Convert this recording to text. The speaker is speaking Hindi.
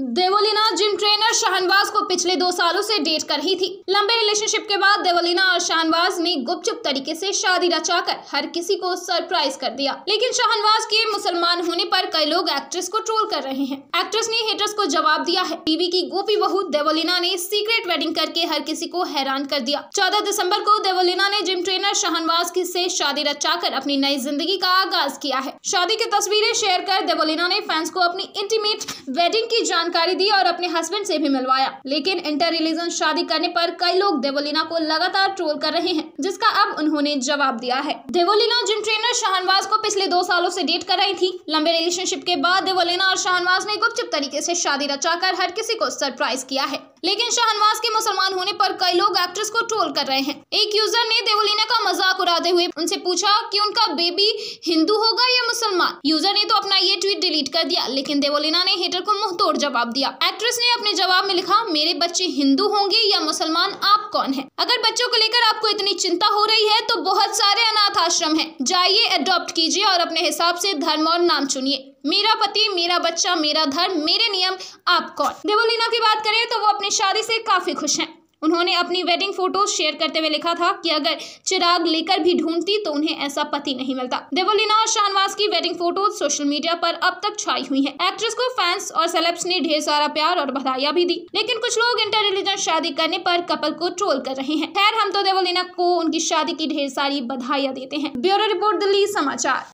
देवोलीना जिम ट्रेनर शाहनवाज को पिछले दो सालों से डेट कर रही थी लंबे रिलेशनशिप के बाद देवोलीना और शाहनवाज ने गुपचुप तरीके से शादी रचाकर हर किसी को सरप्राइज कर दिया लेकिन शाहनवाज के मुसलमान होने पर कई लोग एक्ट्रेस को ट्रोल कर रहे हैं एक्ट्रेस ने हेटर्स को जवाब दिया है टीवी की गोपी बहू देवोलीना ने सीक्रेट वेडिंग करके हर किसी को हैरान कर दिया चौदह दिसम्बर को देवोलीना ने जिम ट्रेनर शाहनवाज की से शादी रचा अपनी नई जिंदगी का आगाज किया है शादी की तस्वीरें शेयर कर देवोलीना ने फैंस को अपनी इंटीमेट वेडिंग की जान जानकारी दी और अपने हस्बैंड से भी मिलवाया लेकिन इंटर रिलीजन शादी करने पर कई लोग देवोलिना को लगातार ट्रोल कर रहे हैं जिसका अब उन्होंने जवाब दिया है देवोलिना जिम ट्रेनर शाहनवाज को पिछले दो सालों से डेट कर रही थी लंबे रिलेशनशिप के बाद देवोलिना और शाहनवाज ने गुपचुप तरीके ऐसी शादी रचा हर किसी को सरप्राइज किया है लेकिन शाहनवाज के मुसलमान होने पर कई लोग एक्ट्रेस को ट्रोल कर रहे हैं एक यूजर ने देवोलिना का मजाक उड़ाते हुए उनसे पूछा कि उनका बेबी हिंदू होगा या मुसलमान यूजर ने तो अपना ये ट्वीट डिलीट कर दिया लेकिन देवोलिना ने हेटर को मुंह और जवाब दिया एक्ट्रेस ने अपने जवाब में लिखा मेरे बच्चे हिंदू होंगे या मुसलमान आप कौन है अगर बच्चों को लेकर आपको इतनी चिंता हो रही है तो बहुत सारे अनाथ आश्रम है जाइए अडोप्ट कीजिए और अपने हिसाब ऐसी धर्म और नाम चुनिए मेरा पति मेरा बच्चा मेरा धर्म मेरे नियम आप कौन देवोलीना की बात करें तो वो अपनी शादी से काफी खुश हैं उन्होंने अपनी वेडिंग फोटोज शेयर करते हुए लिखा था कि अगर चिराग लेकर भी ढूंढती तो उन्हें ऐसा पति नहीं मिलता देवोलिना और शाहनवाज की वेडिंग फोटोज सोशल मीडिया पर अब तक छाई हुई है एक्ट्रेस को फैंस और सेलेब्स ने ढेर सारा प्यार और बधाइया भी दी लेकिन कुछ लोग इंटर रिलीजन शादी करने पर कपल को ट्रोल कर रहे हैं खैर हम तो देवोलिना को उनकी शादी की ढेर सारी बधाइया देते हैं ब्यूरो रिपोर्ट दिल्ली समाचार